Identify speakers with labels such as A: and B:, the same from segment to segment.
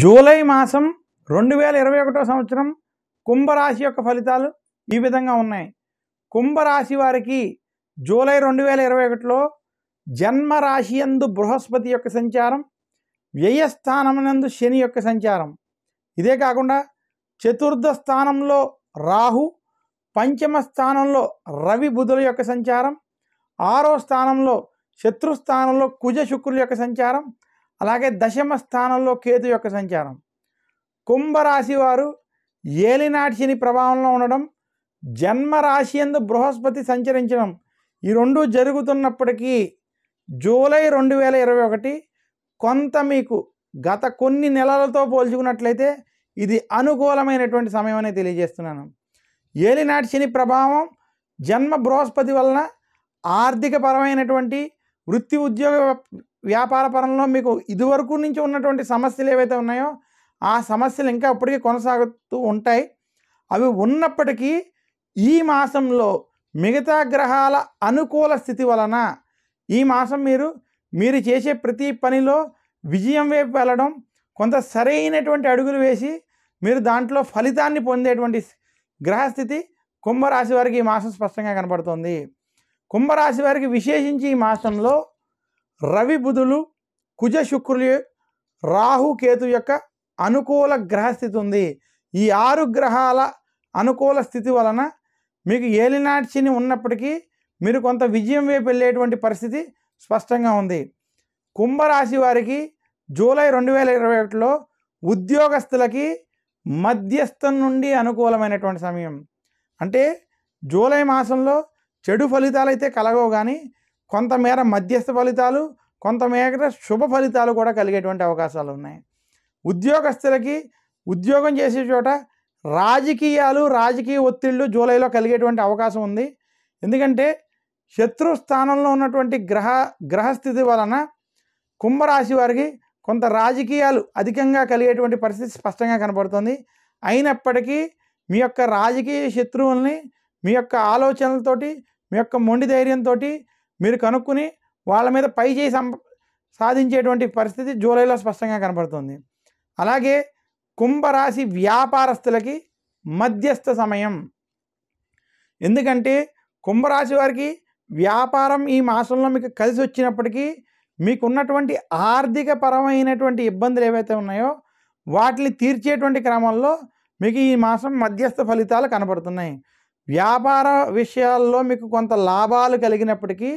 A: July మాసం రెండు వేల ఇరవై ఒకటో సంవత్సరం కుంభరాశి యొక్క ఫలితాలు ఈ విధంగా ఉన్నాయి కుంభరాశి వారికి జూలై రెండు వేల ఇరవై ఒకటిలో జన్మరాశి యందు బృహస్పతి యొక్క సంచారం వ్యయస్థానమునందు శని యొక్క సంచారం ఇదే కాకుండా చతుర్థ స్థానంలో రాహు పంచమ స్థానంలో రవి బుధుల యొక్క సంచారం ఆరో స్థానంలో శత్రుస్థానంలో కుజ శుక్రుల యొక్క సంచారం అలాగే దశమ స్థానంలో కేతు యొక్క సంచారం కుంభరాశి వారు ఏలినాటి శని ప్రభావంలో ఉండడం జన్మరాశి ఎందు బృహస్పతి సంచరించడం ఈ రెండు జరుగుతున్నప్పటికీ జూలై రెండు వేల ఇరవై ఒకటి కొంత మీకు గత కొన్ని నెలలతో పోల్చుకున్నట్లయితే ఇది అనుకూలమైనటువంటి సమయం అని తెలియజేస్తున్నాను ఏలినాటి శని ప్రభావం జన్మ బృహస్పతి వలన ఆర్థికపరమైనటువంటి వృత్తి ఉద్యోగ వ్యాపార పరంలో మీకు ఇదివరకు నుంచి ఉన్నటువంటి సమస్యలు ఏవైతే ఉన్నాయో ఆ సమస్యలు ఇంకా ఇప్పటికీ కొనసాగుతూ ఉంటాయి అవి ఉన్నప్పటికీ ఈ మాసంలో మిగతా గ్రహాల అనుకూల స్థితి వలన ఈ మాసం మీరు మీరు చేసే ప్రతి పనిలో విజయం వైపు వెళ్ళడం కొంత సరైనటువంటి అడుగులు వేసి మీరు దాంట్లో ఫలితాన్ని పొందేటువంటి గ్రహస్థితి కుంభరాశి వారికి ఈ మాసం స్పష్టంగా కనబడుతుంది కుంభరాశి వారికి విశేషించి ఈ మాసంలో రవి బుధులు కుజ శుక్రులు రాహుకేతు యొక్క అనుకూల గ్రహస్థితి ఉంది ఈ ఆరు గ్రహాల అనుకూల స్థితి వలన మీకు ఏలినాడ్చిని ఉన్నప్పటికీ మీరు కొంత విజయం వైపు వెళ్ళేటువంటి పరిస్థితి స్పష్టంగా ఉంది కుంభరాశి వారికి జూలై రెండు వేల ఇరవై ఒకటిలో ఉద్యోగస్తులకి మధ్యస్థం నుండి అనుకూలమైనటువంటి సమయం అంటే జూలై మాసంలో చెడు ఫలితాలు అయితే కలగవు కానీ కొంతమేర మధ్యస్థ ఫలితాలు కొంతమేర శుభ ఫలితాలు కూడా కలిగేటువంటి అవకాశాలు ఉన్నాయి ఉద్యోగస్తులకి ఉద్యోగం చేసే చోట రాజకీయాలు రాజకీయ ఒత్తిళ్లు జూలైలో కలిగేటువంటి అవకాశం ఉంది ఎందుకంటే శత్రు స్థానంలో ఉన్నటువంటి గ్రహ గ్రహస్థితి వలన కుంభరాశి వారికి కొంత రాజకీయాలు అధికంగా కలిగేటువంటి పరిస్థితి స్పష్టంగా కనబడుతుంది అయినప్పటికీ మీ యొక్క రాజకీయ శత్రువుల్ని మీ యొక్క ఆలోచనలతోటి మీ యొక్క మొండి ధైర్యంతో మీరు కనుక్కుని వాళ్ళ మీద పై చేయి సాధించేటువంటి పరిస్థితి జూలైలో స్పష్టంగా కనపడుతుంది అలాగే కుంభరాశి వ్యాపారస్తులకి మధ్యస్థ సమయం ఎందుకంటే కుంభరాశి వారికి వ్యాపారం ఈ మాసంలో మీకు కలిసి వచ్చినప్పటికీ మీకున్నటువంటి ఆర్థిక పరమైనటువంటి ఇబ్బందులు ఏవైతే ఉన్నాయో వాటిని తీర్చేటువంటి క్రమంలో మీకు ఈ మాసం మధ్యస్థ ఫలితాలు కనబడుతున్నాయి వ్యాపార విషయాల్లో మీకు కొంత లాభాలు కలిగినప్పటికీ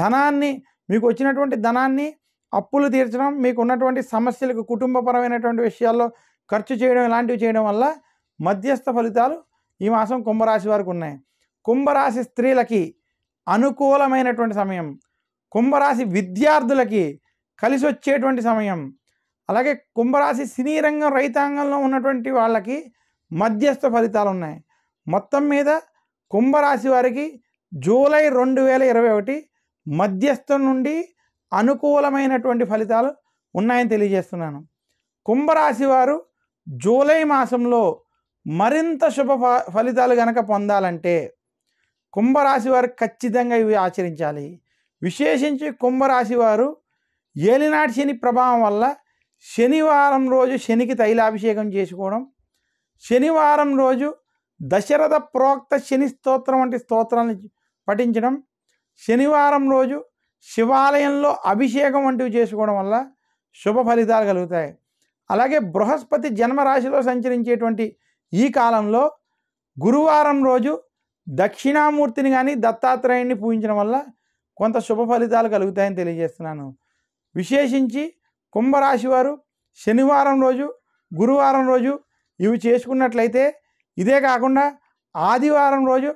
A: ధనాన్ని మీకు వచ్చినటువంటి ధనాన్ని అప్పులు తీర్చడం మీకు ఉన్నటువంటి సమస్యలకు కుటుంబపరమైనటువంటి విషయాల్లో ఖర్చు చేయడం ఇలాంటివి చేయడం వల్ల మధ్యస్థ ఫలితాలు ఈ మాసం కుంభరాశి వారికి ఉన్నాయి కుంభరాశి స్త్రీలకి అనుకూలమైనటువంటి సమయం కుంభరాశి విద్యార్థులకి కలిసి వచ్చేటువంటి సమయం అలాగే కుంభరాశి సినీ రంగం రైతాంగంలో ఉన్నటువంటి వాళ్ళకి మధ్యస్థ ఫలితాలు ఉన్నాయి మొత్తం మీద కుంభరాశి వారికి జూలై రెండు వేల ఇరవై ఒకటి మధ్యస్థం నుండి అనుకూలమైనటువంటి ఫలితాలు ఉన్నాయని తెలియజేస్తున్నాను కుంభరాశి వారు జూలై మాసంలో మరింత శుభ ఫలితాలు గనక పొందాలంటే కుంభరాశి వారు ఖచ్చితంగా ఇవి ఆచరించాలి విశేషించి కుంభరాశి వారు ఏలినాటి శని ప్రభావం వల్ల శనివారం రోజు శనికి తైలాభిషేకం చేసుకోవడం శనివారం రోజు దశరథ ప్రోక్త శని స్తోత్రం వంటి స్తోత్రాలను పఠించడం శనివారం రోజు శివాలయంలో అభిషేకం వంటివి చేసుకోవడం వల్ల శుభ ఫలితాలు కలుగుతాయి అలాగే బృహస్పతి జన్మరాశిలో సంచరించేటువంటి ఈ కాలంలో గురువారం రోజు దక్షిణామూర్తిని కానీ దత్తాత్రేయుణ్ణి పూజించడం వల్ల కొంత శుభ ఫలితాలు కలుగుతాయని తెలియజేస్తున్నాను విశేషించి కుంభరాశి వారు శనివారం రోజు గురువారం రోజు ఇవి చేసుకున్నట్లయితే ఇదే కాకుండా ఆదివారం రోజు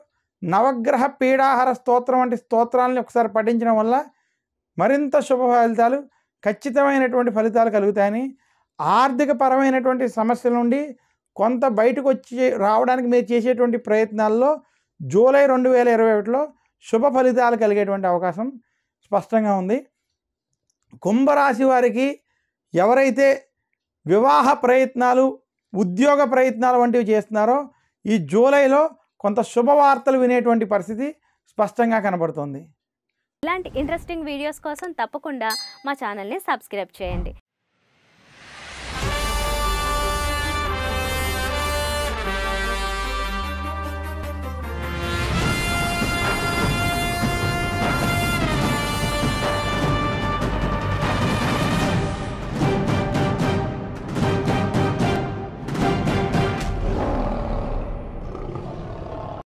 A: నవగ్రహ పీడాహార స్తోత్రం వంటి స్తోత్రాలని ఒకసారి పఠించడం వల్ల మరింత శుభ ఫలితాలు ఖచ్చితమైనటువంటి ఫలితాలు కలుగుతాయని ఆర్థిక పరమైనటువంటి సమస్యల నుండి కొంత బయటకు వచ్చి రావడానికి మీరు చేసేటువంటి ప్రయత్నాల్లో జూలై రెండు వేల ఇరవై ఒకటిలో శుభ ఫలితాలు కలిగేటువంటి అవకాశం స్పష్టంగా ఉంది కుంభరాశి వారికి ఎవరైతే వివాహ ప్రయత్నాలు ఉద్యోగ ప్రయత్నాలు వంటివి చేస్తున్నారో ఈ జూలైలో కొంత శుభవార్తలు వినేటువంటి పరిస్థితి స్పష్టంగా కనబడుతుంది ఇలాంటి ఇంట్రెస్టింగ్ వీడియోస్ కోసం తప్పకుండా మా ఛానల్ని సబ్స్క్రైబ్ చేయండి